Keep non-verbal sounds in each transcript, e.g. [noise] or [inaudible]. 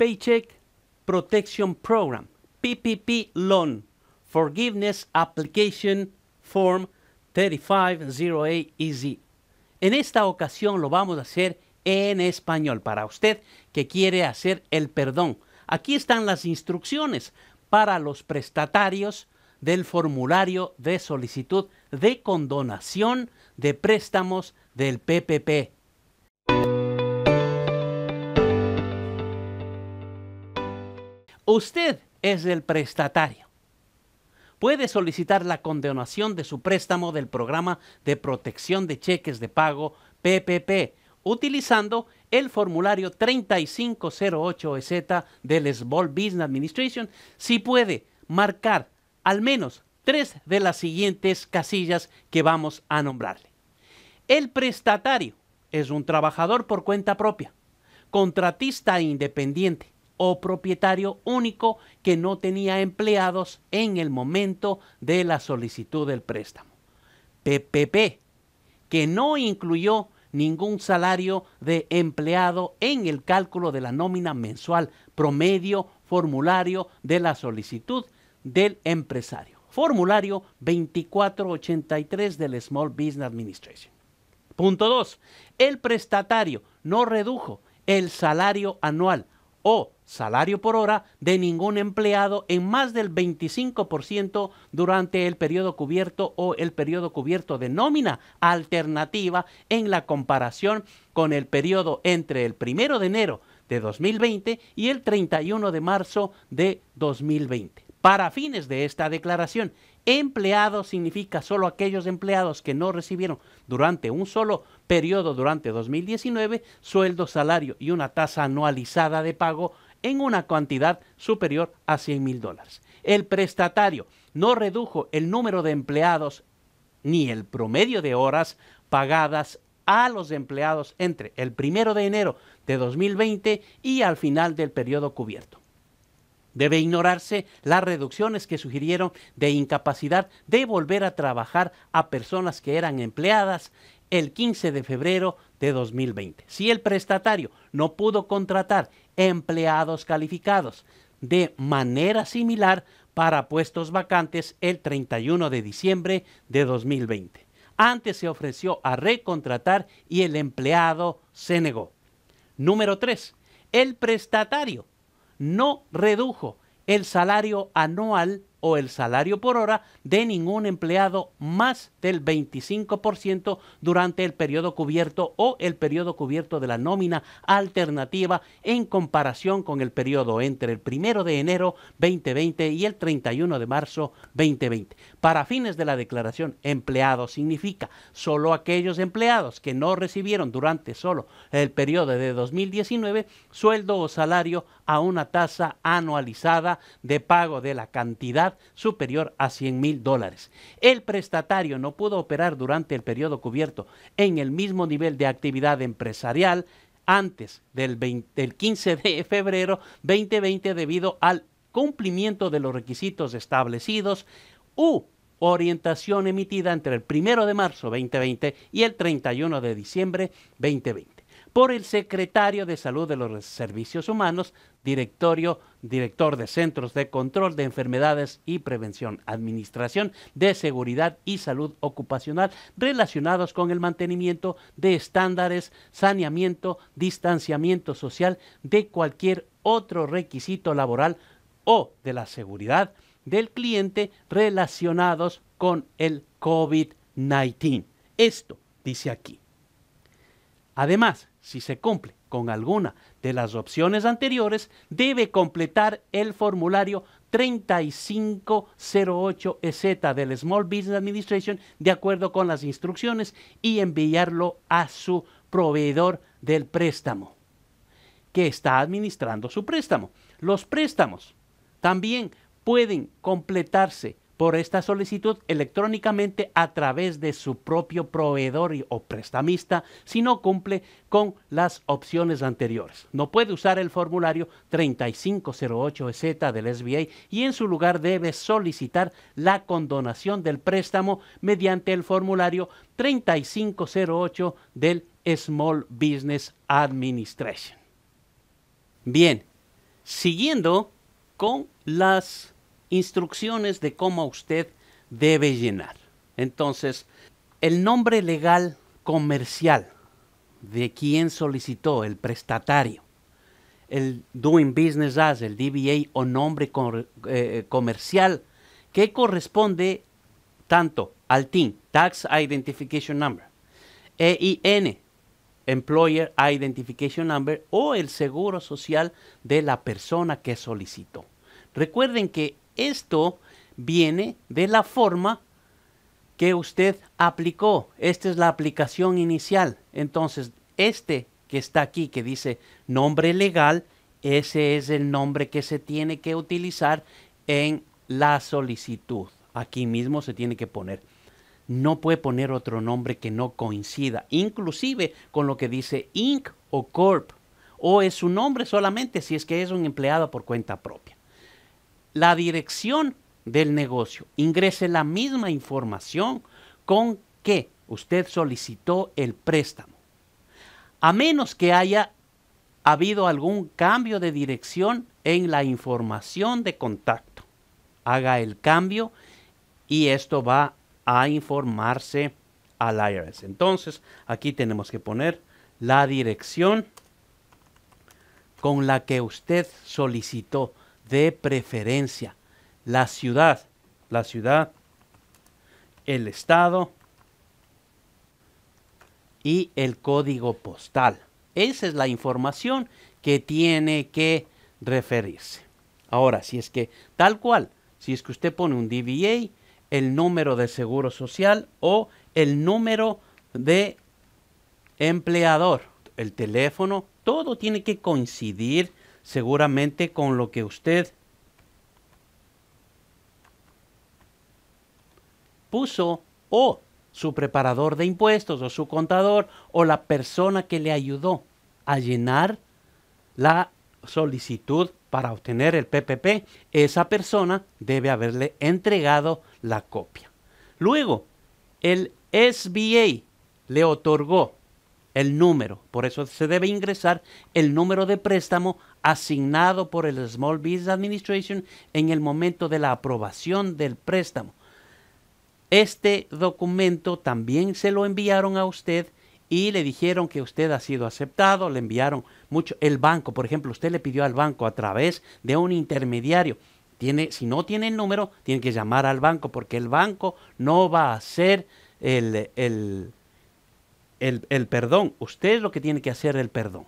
Paycheck Protection Program, PPP Loan Forgiveness Application Form 3508EZ. E en esta ocasión lo vamos a hacer en español para usted que quiere hacer el perdón. Aquí están las instrucciones para los prestatarios del formulario de solicitud de condonación de préstamos del PPP. Usted es el prestatario. Puede solicitar la condenación de su préstamo del programa de protección de cheques de pago PPP utilizando el formulario 3508EZ e del Small Business Administration si puede marcar al menos tres de las siguientes casillas que vamos a nombrarle. El prestatario es un trabajador por cuenta propia, contratista independiente, o propietario único que no tenía empleados en el momento de la solicitud del préstamo. PPP, que no incluyó ningún salario de empleado en el cálculo de la nómina mensual promedio formulario de la solicitud del empresario. Formulario 2483 del Small Business Administration. Punto 2. El prestatario no redujo el salario anual o salario por hora de ningún empleado en más del 25% durante el periodo cubierto o el periodo cubierto de nómina alternativa en la comparación con el periodo entre el primero de enero de 2020 y el 31 de marzo de 2020. Para fines de esta declaración, empleado significa solo aquellos empleados que no recibieron durante un solo periodo durante 2019 sueldo, salario y una tasa anualizada de pago en una cantidad superior a 100 mil dólares. El prestatario no redujo el número de empleados ni el promedio de horas pagadas a los empleados entre el primero de enero de 2020 y al final del periodo cubierto. Debe ignorarse las reducciones que sugirieron de incapacidad de volver a trabajar a personas que eran empleadas el 15 de febrero de 2020. Si el prestatario no pudo contratar empleados calificados. De manera similar para puestos vacantes el 31 de diciembre de 2020. Antes se ofreció a recontratar y el empleado se negó. Número 3. El prestatario no redujo el salario anual o el salario por hora de ningún empleado más del 25% durante el periodo cubierto o el periodo cubierto de la nómina alternativa en comparación con el periodo entre el 1 de enero 2020 y el 31 de marzo 2020. Para fines de la declaración, empleado significa solo aquellos empleados que no recibieron durante solo el periodo de 2019 sueldo o salario a una tasa anualizada de pago de la cantidad superior a 100 mil dólares. El prestatario no pudo operar durante el periodo cubierto en el mismo nivel de actividad empresarial antes del, del 15 de febrero 2020 debido al cumplimiento de los requisitos establecidos u orientación emitida entre el 1 de marzo 2020 y el 31 de diciembre 2020 por el secretario de Salud de los Servicios Humanos, Directorio director de Centros de Control de Enfermedades y Prevención, Administración de Seguridad y Salud Ocupacional relacionados con el mantenimiento de estándares, saneamiento, distanciamiento social, de cualquier otro requisito laboral o de la seguridad del cliente relacionados con el COVID-19. Esto dice aquí. Además, si se cumple con alguna de las opciones anteriores, debe completar el formulario 3508EZ e del Small Business Administration de acuerdo con las instrucciones y enviarlo a su proveedor del préstamo que está administrando su préstamo. Los préstamos también pueden completarse por esta solicitud electrónicamente a través de su propio proveedor o prestamista si no cumple con las opciones anteriores. No puede usar el formulario 3508Z e del SBA y en su lugar debe solicitar la condonación del préstamo mediante el formulario 3508 del Small Business Administration. Bien, siguiendo con las instrucciones de cómo usted debe llenar. Entonces, el nombre legal comercial de quien solicitó el prestatario, el Doing Business As, el DBA o nombre eh, comercial que corresponde tanto al TIN, Tax Identification Number, EIN, Employer Identification Number o el seguro social de la persona que solicitó. Recuerden que esto viene de la forma que usted aplicó. Esta es la aplicación inicial. Entonces, este que está aquí, que dice nombre legal, ese es el nombre que se tiene que utilizar en la solicitud. Aquí mismo se tiene que poner. No puede poner otro nombre que no coincida, inclusive con lo que dice Inc. o Corp. O es su nombre solamente si es que es un empleado por cuenta propia la dirección del negocio. Ingrese la misma información con que usted solicitó el préstamo. A menos que haya habido algún cambio de dirección en la información de contacto. Haga el cambio y esto va a informarse al IRS. Entonces, aquí tenemos que poner la dirección con la que usted solicitó de preferencia. La ciudad, la ciudad, el estado y el código postal. Esa es la información que tiene que referirse. Ahora, si es que tal cual, si es que usted pone un DBA, el número de seguro social o el número de empleador, el teléfono, todo tiene que coincidir seguramente con lo que usted puso o su preparador de impuestos o su contador o la persona que le ayudó a llenar la solicitud para obtener el PPP, esa persona debe haberle entregado la copia. Luego, el SBA le otorgó el número, por eso se debe ingresar el número de préstamo asignado por el Small Business Administration en el momento de la aprobación del préstamo. Este documento también se lo enviaron a usted y le dijeron que usted ha sido aceptado, le enviaron mucho el banco, por ejemplo, usted le pidió al banco a través de un intermediario. Tiene, si no tiene el número, tiene que llamar al banco porque el banco no va a hacer el, el, el, el perdón. Usted es lo que tiene que hacer el perdón.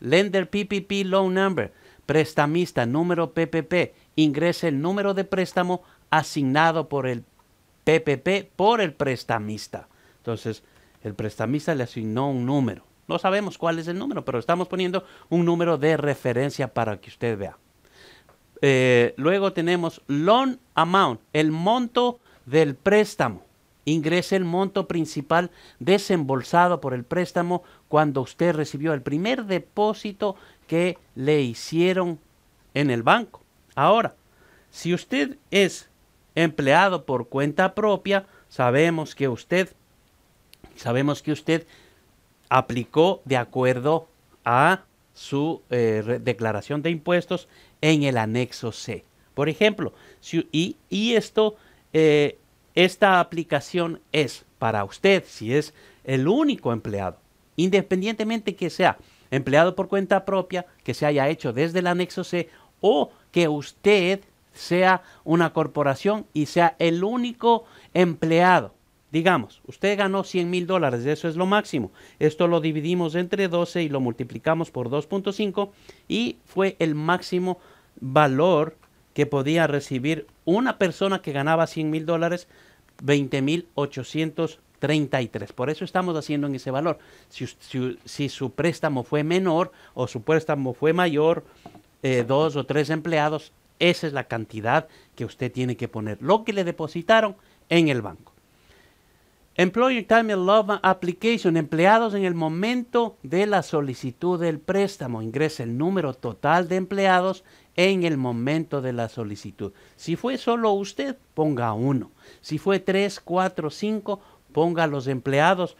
Lender PPP Loan Number, prestamista número PPP, ingrese el número de préstamo asignado por el PPP por el prestamista. Entonces, el prestamista le asignó un número. No sabemos cuál es el número, pero estamos poniendo un número de referencia para que usted vea. Eh, luego tenemos loan amount, el monto del préstamo ingrese el monto principal desembolsado por el préstamo cuando usted recibió el primer depósito que le hicieron en el banco. Ahora, si usted es empleado por cuenta propia, sabemos que usted sabemos que usted aplicó de acuerdo a su eh, declaración de impuestos en el anexo C. Por ejemplo, si, y, esto eh, esta aplicación es para usted si es el único empleado, independientemente que sea empleado por cuenta propia, que se haya hecho desde el anexo C o que usted sea una corporación y sea el único empleado. Digamos, usted ganó 100 mil dólares, eso es lo máximo. Esto lo dividimos entre 12 y lo multiplicamos por 2.5 y fue el máximo valor que podía recibir una persona que ganaba 100 mil dólares, 20 mil 833. Por eso estamos haciendo en ese valor. Si, su préstamo fue menor o su préstamo fue mayor, eh, dos o tres empleados, esa es la cantidad que usted tiene que poner, lo que le depositaron en el banco. Employee Time love Application, empleados en el momento de la solicitud del préstamo. Ingresa el número total de empleados en el momento de la solicitud. Si fue solo usted, ponga uno. Si fue tres, cuatro, cinco, ponga los empleados.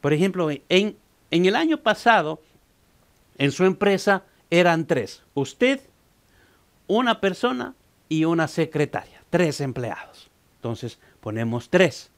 Por ejemplo, en, en el año pasado, en su empresa eran tres. Usted, una persona y una secretaria. Tres empleados. Entonces ponemos tres.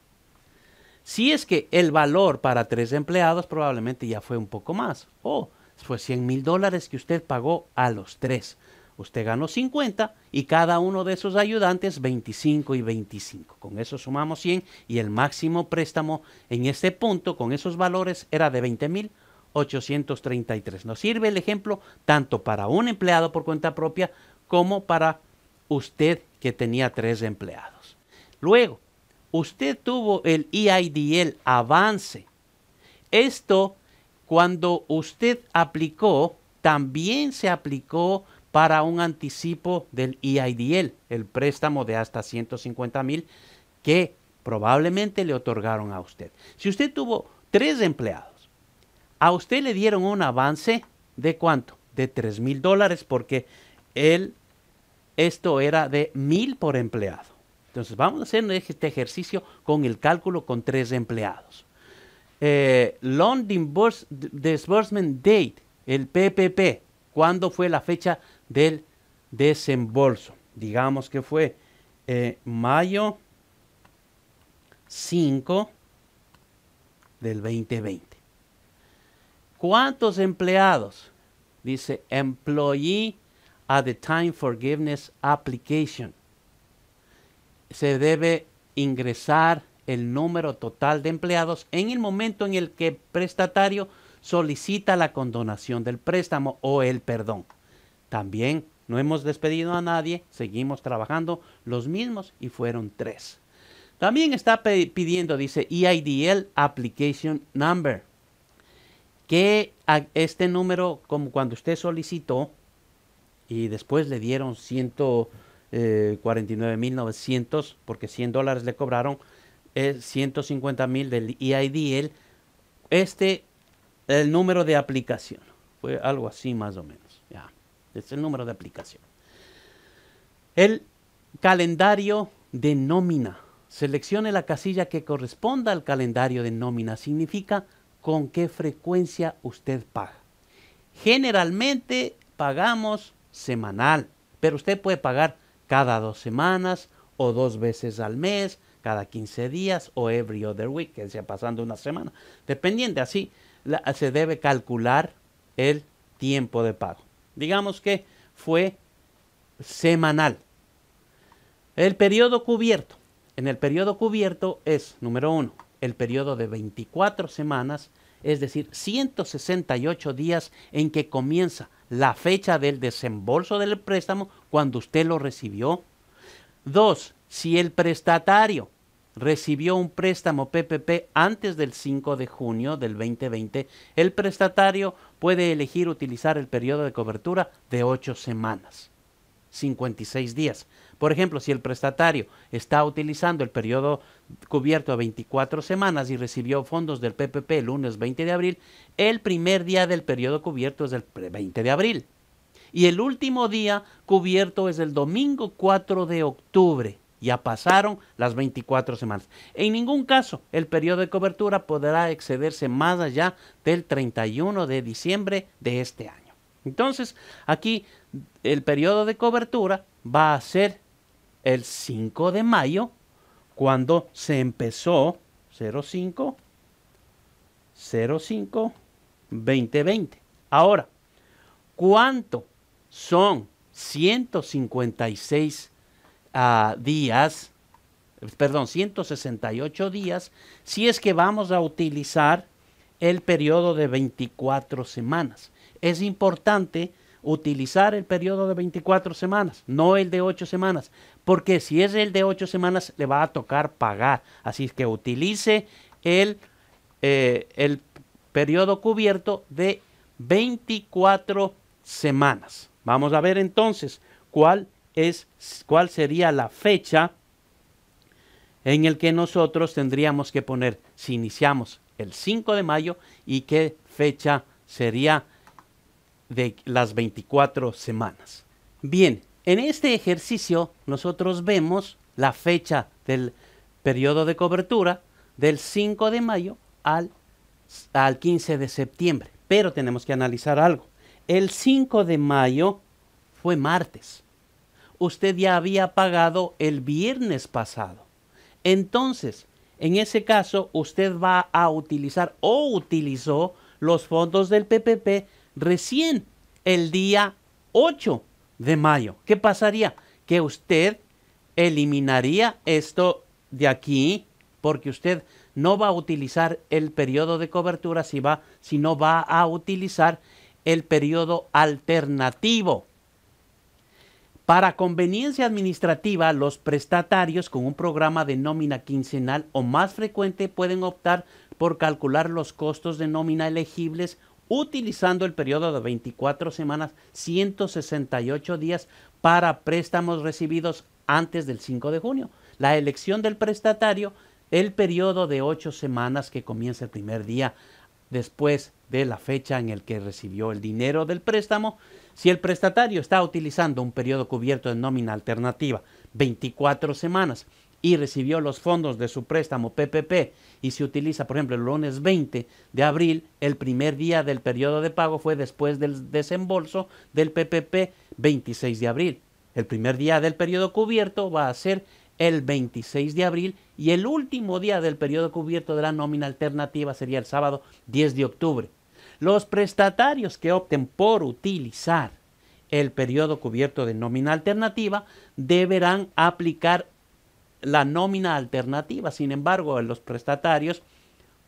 Si es que el valor para tres empleados probablemente ya fue un poco más. O oh, fue 100 mil dólares que usted pagó a los tres. Usted ganó 50 y cada uno de esos ayudantes 25 y 25. Con eso sumamos 100 y el máximo préstamo en este punto con esos valores era de 20.833. Nos sirve el ejemplo tanto para un empleado por cuenta propia como para usted que tenía tres empleados. Luego, usted tuvo el EIDL avance. Esto, cuando usted aplicó, también se aplicó para un anticipo del EIDL, el préstamo de hasta 150 mil que probablemente le otorgaron a usted. Si usted tuvo tres empleados, a usted le dieron un avance de cuánto? De 3 mil dólares porque él, esto era de mil por empleado. Entonces vamos a hacer este ejercicio con el cálculo con tres empleados. Eh, Loan Disbursement Date, el PPP, ¿cuándo fue la fecha del desembolso. Digamos que fue eh, mayo 5 del 2020. ¿Cuántos empleados? Dice employee at the time forgiveness application. Se debe ingresar el número total de empleados en el momento en el que el prestatario solicita la condonación del préstamo o el perdón. También no hemos despedido a nadie, seguimos trabajando los mismos y fueron tres. También está pidiendo, dice EIDL Application Number, que este número, como cuando usted solicitó y después le dieron 149.900 eh, porque 100 dólares le cobraron, es 150.000 del EIDL, este, el número de aplicación, fue algo así más o menos es el número de aplicación. El calendario de nómina. Seleccione la casilla que corresponda al calendario de nómina. Significa con qué frecuencia usted paga. Generalmente pagamos semanal, pero usted puede pagar cada dos semanas o dos veces al mes, cada 15 días o every other week, que sea pasando una semana. Dependiente, así se debe calcular el tiempo de pago digamos que fue semanal. El periodo cubierto. En el periodo cubierto es, número uno, el periodo de 24 semanas, es decir, 168 días en que comienza la fecha del desembolso del préstamo cuando usted lo recibió. Dos, si el prestatario recibió un préstamo PPP antes del 5 de junio del 2020, el prestatario puede elegir utilizar el periodo de cobertura de 8 semanas, 56 días. Por ejemplo, si el prestatario está utilizando el periodo cubierto a 24 semanas y recibió fondos del PPP el lunes 20 de abril, el primer día del periodo cubierto es el 20 de abril. Y el último día cubierto es el domingo 4 de octubre ya pasaron las 24 semanas. En ningún caso el periodo de cobertura podrá excederse más allá del 31 de diciembre de este año. Entonces, aquí el periodo de cobertura va a ser el 5 de mayo, cuando se empezó 05 05 2020. Ahora, ¿cuánto son 156 días, perdón, 168 días, si es que vamos a utilizar el periodo de 24 semanas. Es importante utilizar el periodo de 24 semanas, no el de 8 semanas, porque si es el de 8 semanas le va a tocar pagar. Así que utilice el, eh, el periodo cubierto de 24 semanas. Vamos a ver entonces cuál es cuál sería la fecha en el que nosotros tendríamos que poner si iniciamos el 5 de mayo y qué fecha sería de las 24 semanas. Bien, en este ejercicio nosotros vemos la fecha del periodo de cobertura del 5 de mayo al, al 15 de septiembre, pero tenemos que analizar algo. El 5 de mayo fue martes usted ya había pagado el viernes pasado. Entonces, en ese caso, usted va a utilizar o utilizó los fondos del PPP recién el día 8 de mayo. ¿Qué pasaría? Que usted eliminaría esto de aquí porque usted no va a utilizar el periodo de cobertura, si va, sino va a utilizar el periodo alternativo. Para conveniencia administrativa, los prestatarios con un programa de nómina quincenal o más frecuente pueden optar por calcular los costos de nómina elegibles utilizando el periodo de 24 semanas, 168 días para préstamos recibidos antes del 5 de junio. La elección del prestatario, el periodo de 8 semanas que comienza el primer día después de la fecha en el que recibió el dinero del préstamo si el prestatario está utilizando un periodo cubierto de nómina alternativa, 24 semanas, y recibió los fondos de su préstamo PPP y se utiliza, por ejemplo, el lunes 20 de abril, el primer día del periodo de pago fue después del desembolso del PPP 26 de abril. El primer día del periodo cubierto va a ser el 26 de abril y el último día del periodo cubierto de la nómina alternativa sería el sábado 10 de octubre. Los prestatarios que opten por utilizar el periodo cubierto de nómina alternativa deberán aplicar la nómina alternativa. Sin embargo, los prestatarios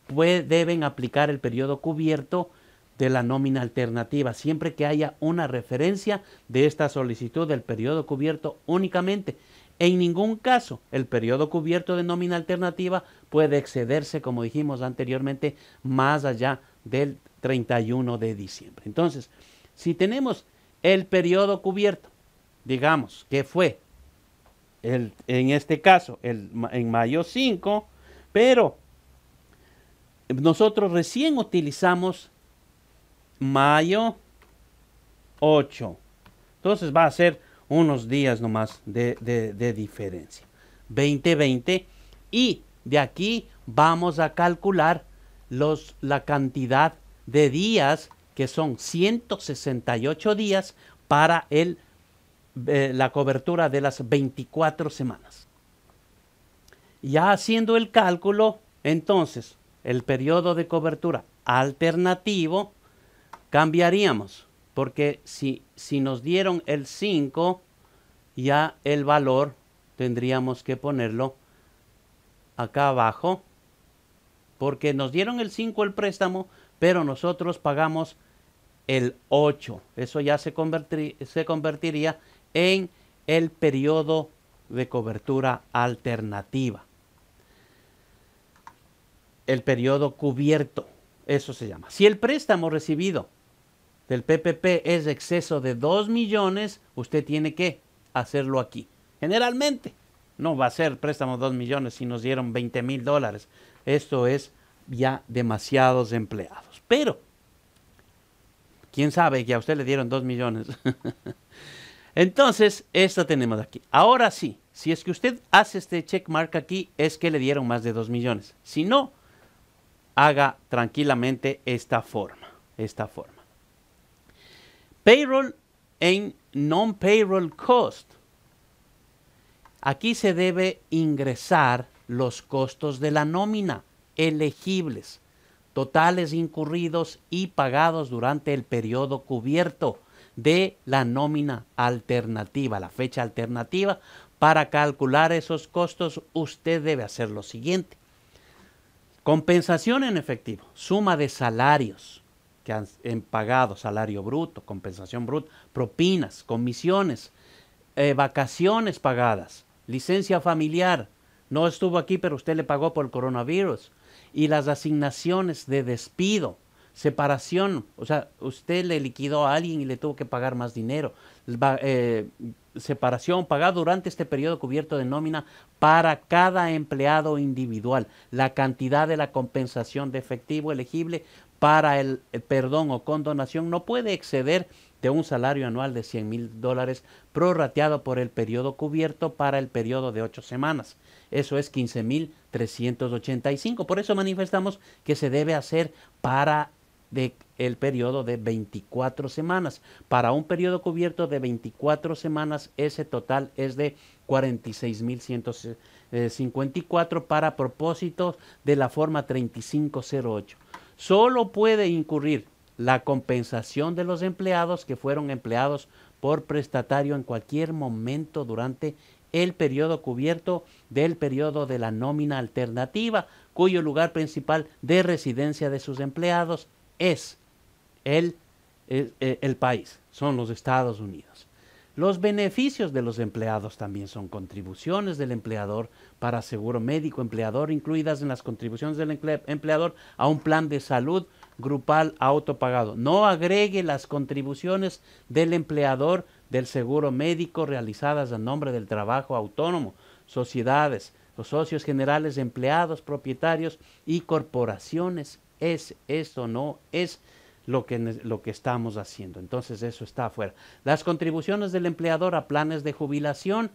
deben aplicar el periodo cubierto de la nómina alternativa, siempre que haya una referencia de esta solicitud del periodo cubierto únicamente. En ningún caso el periodo cubierto de nómina alternativa puede excederse, como dijimos anteriormente, más allá del 31 de diciembre. Entonces, si tenemos el periodo cubierto, digamos que fue el, en este caso el, en mayo 5, pero nosotros recién utilizamos mayo 8. Entonces va a ser unos días nomás de, de, de diferencia. 2020 y de aquí vamos a calcular la cantidad de días, que son 168 días, para el, eh, la cobertura de las 24 semanas. Ya haciendo el cálculo, entonces, el periodo de cobertura alternativo cambiaríamos, porque si, si nos dieron el 5, ya el valor tendríamos que ponerlo acá abajo porque nos dieron el 5 el préstamo, pero nosotros pagamos el 8. Eso ya se, convertiría en el periodo de cobertura alternativa. El periodo cubierto, eso se llama. Si el préstamo recibido del PPP es de exceso de 2 millones, usted tiene que hacerlo aquí. Generalmente, no va a ser préstamo 2 millones si nos dieron 20 mil dólares. Esto es ya demasiados empleados. Pero, quién sabe que a usted le dieron 2 millones. [laughs] Entonces, esto tenemos aquí. Ahora sí, si es que usted hace este checkmark aquí, es que le dieron más de 2 millones. Si no, haga tranquilamente esta forma. Esta forma. Payroll en non-payroll cost. Aquí se debe ingresar los costos de la nómina elegibles, totales incurridos y pagados durante el periodo cubierto de la nómina alternativa, la fecha alternativa. Para calcular esos costos usted debe hacer lo siguiente. Compensación en efectivo, suma de salarios que han, pagado, salario bruto, compensación bruta, propinas, comisiones, eh, vacaciones pagadas, licencia familiar, no estuvo aquí, pero usted le pagó por el coronavirus. Y las asignaciones de despido, separación, o sea, usted le liquidó a alguien y le tuvo que pagar más dinero. Eh, separación pagada durante este periodo cubierto de nómina para cada empleado individual. La cantidad de la compensación de efectivo elegible para el eh, perdón o condonación no puede exceder de un salario anual de 100 mil dólares prorrateado por el periodo cubierto para el periodo de ocho semanas. Eso es 15 mil 385. Por eso manifestamos que se debe hacer para el periodo de 24 semanas. Para un periodo cubierto de 24 semanas, ese total es de 46.154 eh, para propósitos de la forma 3508 solo puede incurrir la compensación de los empleados que fueron empleados por prestatario en cualquier momento durante el periodo cubierto del periodo de la nómina alternativa, cuyo lugar principal de residencia de sus empleados es el, eh, eh, el país, son los Estados Unidos. Los beneficios de los empleados también son contribuciones del empleador para seguro médico empleador, incluidas en las contribuciones del empleador a un plan de salud grupal autopagado. No agregue las contribuciones del empleador del seguro médico realizadas a nombre del trabajo autónomo, sociedades, los socios generales, empleados, propietarios y corporaciones. Es, eso no es lo que, estamos haciendo. Entonces eso está afuera. Las contribuciones del empleador a planes de jubilación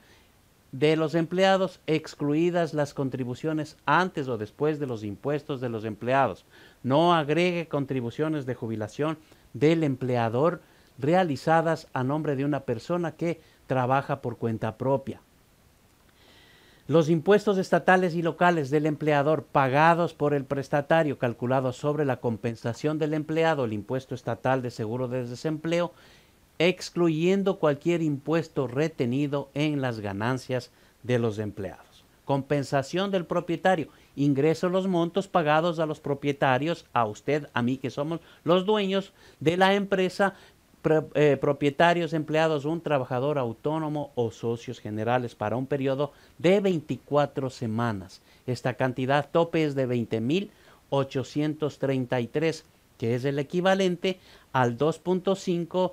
de los empleados, excluidas las contribuciones antes o después de los impuestos de los empleados. No agregue contribuciones de jubilación del empleador realizadas a nombre de una persona que trabaja por cuenta propia. Los impuestos estatales y locales del empleador pagados por el prestatario calculados sobre la compensación del empleado, el impuesto estatal de seguro de desempleo, excluyendo cualquier impuesto retenido en las ganancias de los empleados. Compensación del propietario. Ingreso los montos pagados a los propietarios, a usted, a mí que somos los dueños de la empresa, eh, propietarios, empleados, un trabajador autónomo o socios generales para un periodo de 24 semanas. Esta cantidad tope es de 20.833, que es el equivalente al 2.5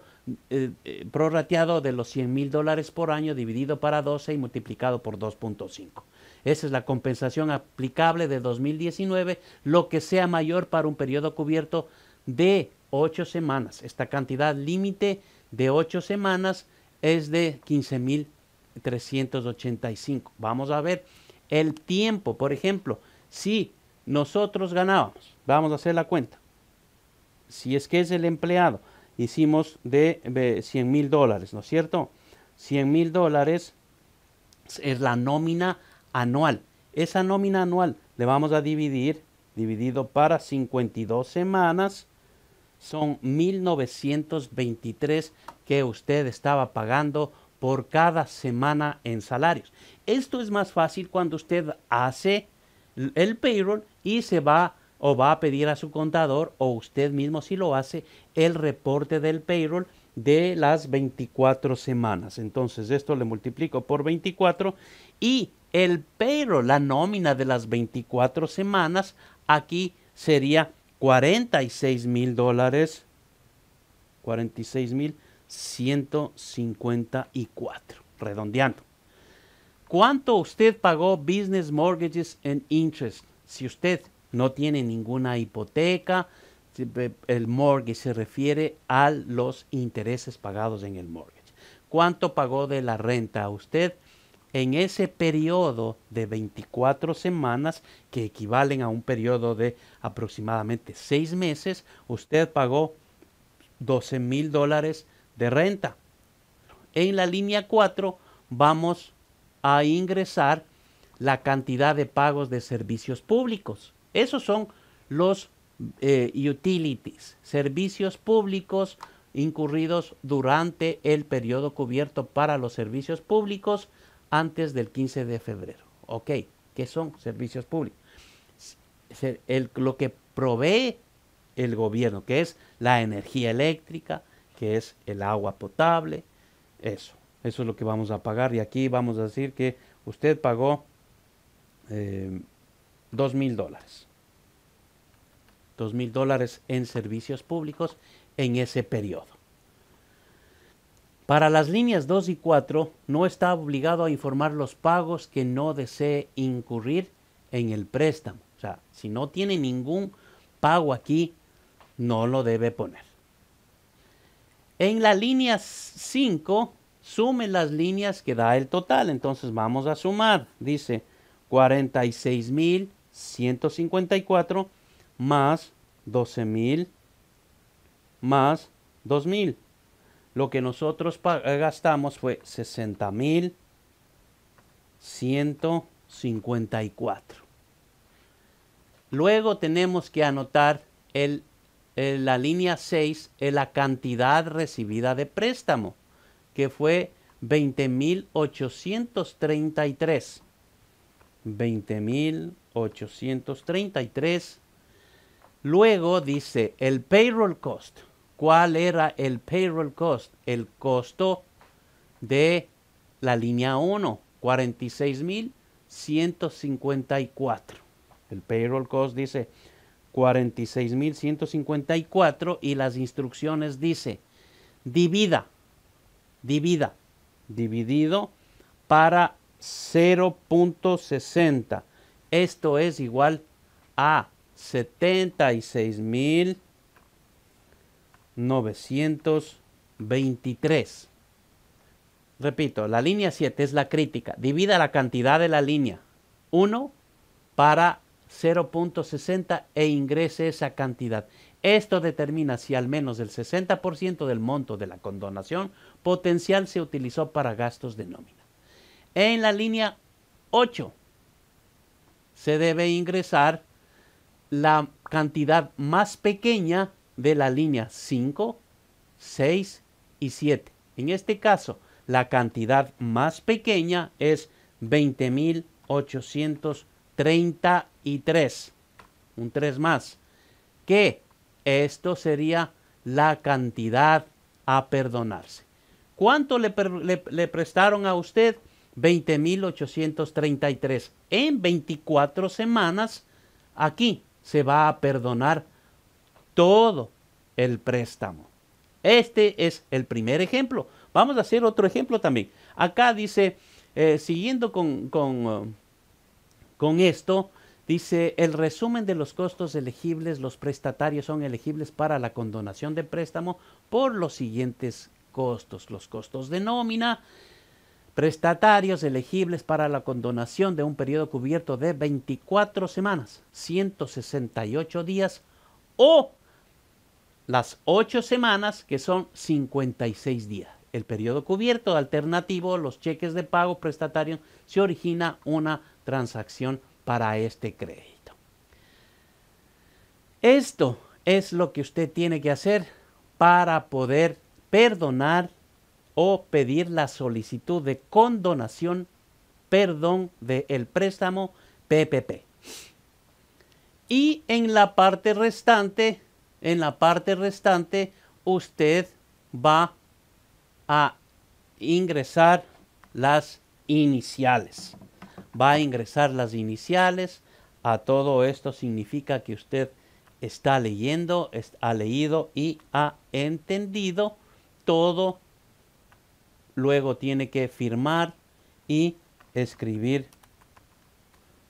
eh, eh, prorrateado de los 100 mil dólares por año dividido para 12 y multiplicado por 2.5. Esa es la compensación aplicable de 2019, lo que sea mayor para un periodo cubierto de 8 semanas. Esta cantidad límite de 8 semanas es de 15.385. Vamos a ver el tiempo, por ejemplo, si nosotros ganábamos, vamos a hacer la cuenta. Si es que es el empleado, hicimos de, de 100 mil dólares, ¿no es cierto? 100 mil dólares es la nómina anual. Esa nómina anual le vamos a dividir, dividido para 52 semanas, son 1.923 que usted estaba pagando por cada semana en salarios. Esto es más fácil cuando usted hace el payroll y se va o va a pedir a su contador o usted mismo si lo hace el reporte del payroll de las 24 semanas. Entonces esto le multiplico por 24 y el payroll, la nómina de las 24 semanas, aquí sería 46 mil dólares. 46 mil 154, redondeando. ¿Cuánto usted pagó business mortgages and interest? Si usted no tiene ninguna hipoteca, eh, el mortgage se refiere a los intereses pagados en el mortgage. ¿Cuánto pagó de la renta a usted? en ese periodo de 24 semanas, que equivalen a un periodo de aproximadamente 6 meses, usted pagó 12 mil dólares de renta. En la línea 4 vamos a ingresar la cantidad de pagos de servicios públicos. Esos son los eh, utilities, servicios públicos incurridos durante el periodo cubierto para los servicios públicos antes del 15 de febrero. ¿Ok? ¿Qué son servicios públicos? lo que provee el gobierno, que es la energía eléctrica, que es el agua potable, eso. Eso es lo que vamos a pagar y aquí vamos a decir que usted pagó eh, dos mil dólares. Dos mil dólares en servicios públicos en ese periodo. Para las líneas 2 y 4 no está obligado a informar los pagos que no desee incurrir en el préstamo. O sea, si no tiene ningún pago aquí, no lo debe poner. En la línea 5, sume las líneas que da el total. Entonces vamos a sumar. Dice 46.154 más 12.000 más 2.000 lo que nosotros eh, gastamos fue 60.154. Luego tenemos que anotar el, eh, la línea 6, eh, la cantidad recibida de préstamo, que fue 20.833. 20.833. Luego dice el payroll cost cuál era el payroll cost, el costo de la línea 1, 46.154. El payroll cost dice 46.154 y las instrucciones dice divida, divida, dividido para 0.60. Esto es igual a 76.000 923. Repito, la línea 7 es la crítica. Divida la cantidad de la línea 1 para 0.60 e ingrese esa cantidad. Esto determina si al menos el 60% del monto de la condonación potencial se utilizó para gastos de nómina. En la línea 8 se debe ingresar la cantidad más pequeña de la línea 5, 6 y 7. En este caso, la cantidad más pequeña es 20.833. Un 3 más. Que esto sería la cantidad a perdonarse. ¿Cuánto le, le prestaron a usted? 20.833. En 24 semanas, aquí se va a perdonar todo el préstamo. Este es el primer ejemplo. Vamos a hacer otro ejemplo también. Acá dice, eh, siguiendo con, con, eh, con esto, Dice, el resumen de los costos elegibles, los prestatarios son elegibles para la condonación de préstamo por los siguientes costos. Los costos de nómina, prestatarios elegibles para la condonación de un periodo cubierto de 24 semanas, 168 días o las ocho semanas, que son 56 días. El periodo cubierto alternativo, los cheques de pago prestatario, se origina una transacción para este crédito. Esto es lo que usted tiene que hacer para poder perdonar o pedir la solicitud de condonación, perdón del préstamo PPP. Y en la parte restante en la parte restante usted va a ingresar las iniciales. Va a ingresar las iniciales. A todo esto significa que usted está leyendo, ha leído y ha entendido todo. Luego tiene que firmar y escribir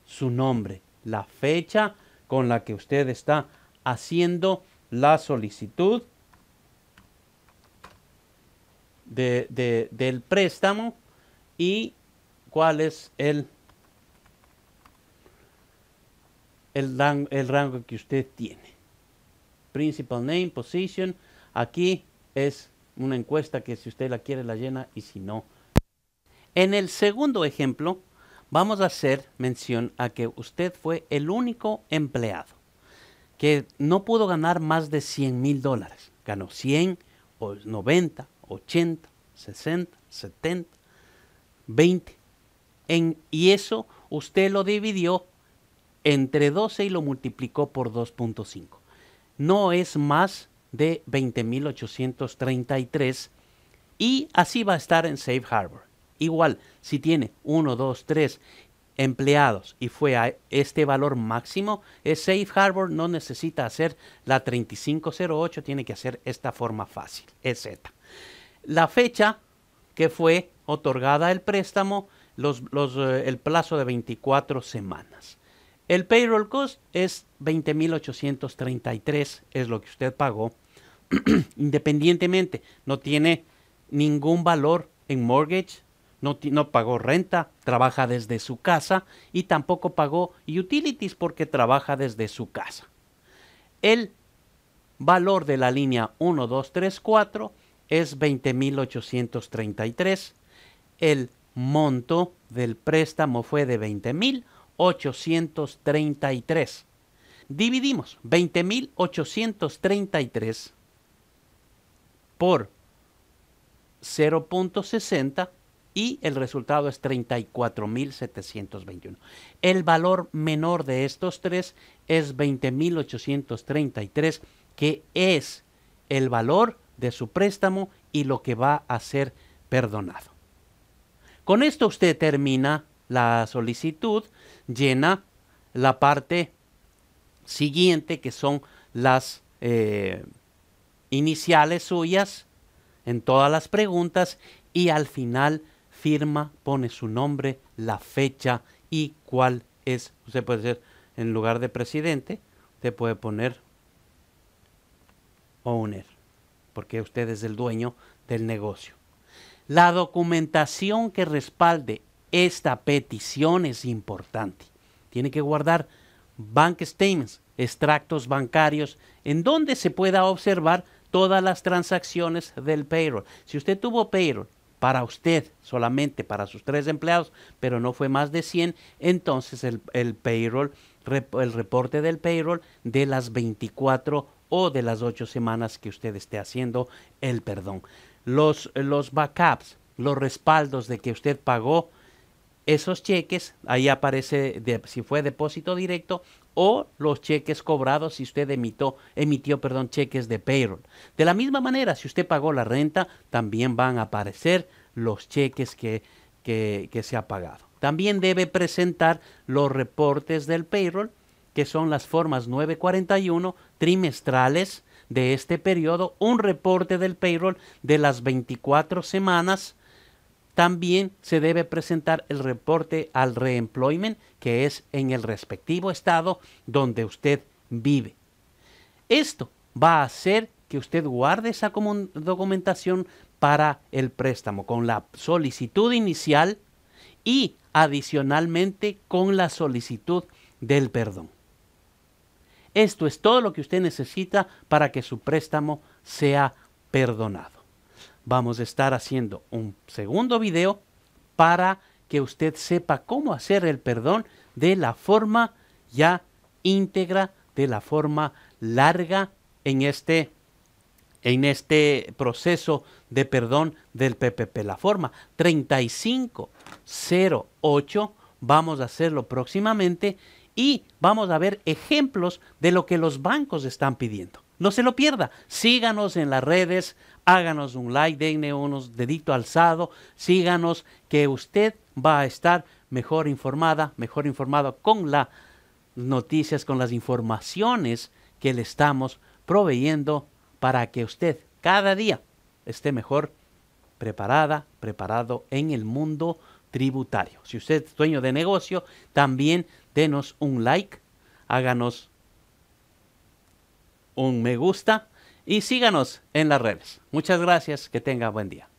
su nombre, la fecha con la que usted está haciendo la solicitud del préstamo y cuál es el, el rango que usted tiene. Principal name, position. Aquí es una encuesta que si usted la quiere la llena y si no. En el segundo ejemplo, vamos a hacer mención a que usted fue el único empleado que no pudo ganar más de 100 mil dólares. Ganó 100, 90, 80, 60, 70, 20. En, y eso usted lo dividió entre 12 y lo multiplicó por 2.5. No es más de 20.833 y así va a estar en Safe Harbor. Igual, si tiene 1, 2, 3 empleados y fue a este valor máximo, es Safe Harbor no necesita hacer la 3508, tiene que hacer esta forma fácil, Z La fecha que fue otorgada el préstamo, los, eh, el plazo de 24 semanas. El payroll cost es 20.833, es lo que usted pagó. [clears throat] Independientemente, no tiene ningún valor en mortgage, no, pagó renta, trabaja desde su casa y tampoco pagó utilities porque trabaja desde su casa. El valor de la línea 1, 4 es 20.833. El monto del préstamo fue de 20.833. Dividimos 20.833 por 0.60 y el resultado es 34.721. El valor menor de estos tres es 20.833, que es el valor de su préstamo y lo que va a ser perdonado. Con esto usted termina la solicitud, llena la parte siguiente que son las eh, iniciales suyas en todas las preguntas y al final firma, pone su nombre, la fecha y cuál es. Usted puede ser, en lugar de presidente, usted puede poner owner, porque usted es el dueño del negocio. La documentación que respalde esta petición es importante. Tiene que guardar bank statements, extractos bancarios, en donde se pueda observar todas las transacciones del payroll. Si usted tuvo payroll para usted, solamente para sus tres empleados, pero no fue más de 100, entonces el, payroll, el reporte del payroll de las 24 o de las 8 semanas que usted esté haciendo el perdón. Los, los backups, los respaldos de que usted pagó esos cheques, ahí aparece si fue depósito directo o los cheques cobrados si usted emitió, emitió perdón, cheques de payroll. De la misma manera, si usted pagó la renta, también van a aparecer los cheques que, que, que se ha pagado. También debe presentar los reportes del payroll, que son las formas 941 trimestrales de este periodo, un reporte del payroll de las 24 semanas también se debe presentar el reporte al reemployment, que es en el respectivo estado donde usted vive. Esto va a hacer que usted guarde esa documentación para el préstamo con la solicitud inicial y adicionalmente con la solicitud del perdón. Esto es todo lo que usted necesita para que su préstamo sea perdonado vamos a estar haciendo un segundo video para que usted sepa cómo hacer el perdón de la forma ya íntegra, de la forma larga en este, en este proceso de perdón del PPP. La forma 3508 vamos a hacerlo próximamente y vamos a ver ejemplos de lo que los bancos están pidiendo. No se lo pierda. Síganos en las redes háganos un like, denle unos dedito alzado, síganos, que usted va a estar mejor informada, mejor informado con las noticias, con las informaciones que le estamos proveyendo para que usted cada día esté mejor preparada, preparado en el mundo tributario. Si usted es dueño de negocio, también denos un like, háganos un me gusta y síganos en las redes. Muchas gracias, que tenga buen día.